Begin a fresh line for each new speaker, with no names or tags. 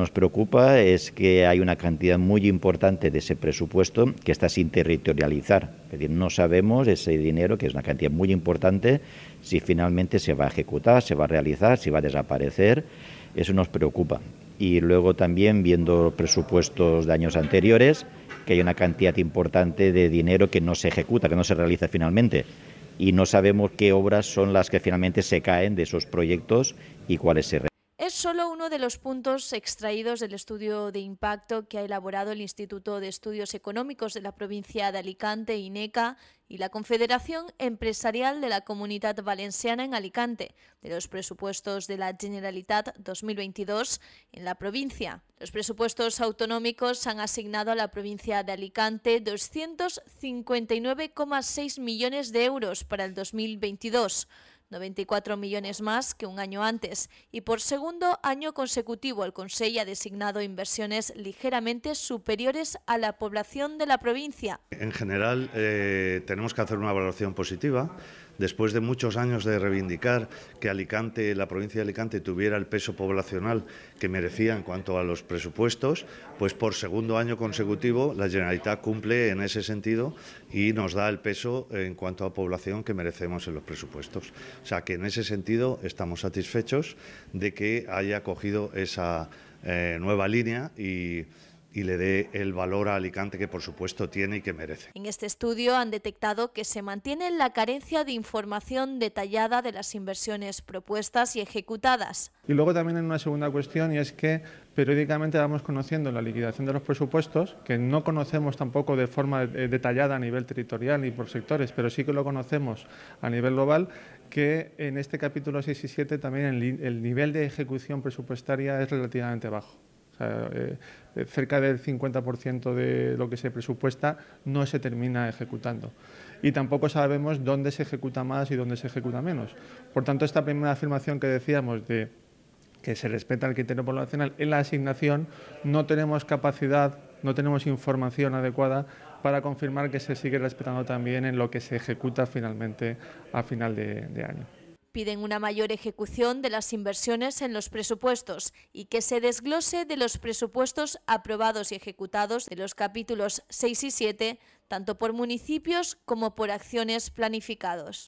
Nos preocupa es que hay una cantidad muy importante de ese presupuesto que está sin territorializar. Es decir, no sabemos ese dinero, que es una cantidad muy importante, si finalmente se va a ejecutar, se va a realizar, si va a desaparecer. Eso nos preocupa. Y luego también viendo presupuestos de años anteriores, que hay una cantidad importante de dinero que no se ejecuta, que no se realiza finalmente. Y no sabemos qué obras son las que finalmente se caen de esos proyectos y cuáles se realizan
solo uno de los puntos extraídos del estudio de impacto que ha elaborado el Instituto de Estudios Económicos de la provincia de Alicante, INECA, y la Confederación Empresarial de la Comunidad Valenciana en Alicante, de los presupuestos de la Generalitat 2022 en la provincia. Los presupuestos autonómicos han asignado a la provincia de Alicante 259,6 millones de euros para el 2022 94 millones más que un año antes, y por segundo año consecutivo el Consejo ha designado inversiones ligeramente superiores a la población de la provincia.
En general, eh, tenemos que hacer una valoración positiva después de muchos años de reivindicar que Alicante, la provincia de Alicante, tuviera el peso poblacional que merecía en cuanto a los presupuestos, pues por segundo año consecutivo la Generalitat cumple en ese sentido y nos da el peso en cuanto a población que merecemos en los presupuestos. O sea que en ese sentido estamos satisfechos de que haya cogido esa eh, nueva línea y y le dé el valor a Alicante que por supuesto tiene y que merece.
En este estudio han detectado que se mantiene la carencia de información detallada de las inversiones propuestas y ejecutadas.
Y luego también en una segunda cuestión y es que periódicamente vamos conociendo la liquidación de los presupuestos, que no conocemos tampoco de forma eh, detallada a nivel territorial ni por sectores, pero sí que lo conocemos a nivel global, que en este capítulo 6 y 7 también el nivel de ejecución presupuestaria es relativamente bajo. Eh, eh, cerca del 50% de lo que se presupuesta no se termina ejecutando. Y tampoco sabemos dónde se ejecuta más y dónde se ejecuta menos. Por tanto, esta primera afirmación que decíamos de que se respeta el criterio poblacional en la asignación, no tenemos capacidad, no tenemos información adecuada para confirmar que se sigue respetando también en lo que se ejecuta finalmente a final de año.
Piden una mayor ejecución de las inversiones en los presupuestos y que se desglose de los presupuestos aprobados y ejecutados de los capítulos 6 y 7, tanto por municipios como por acciones planificados.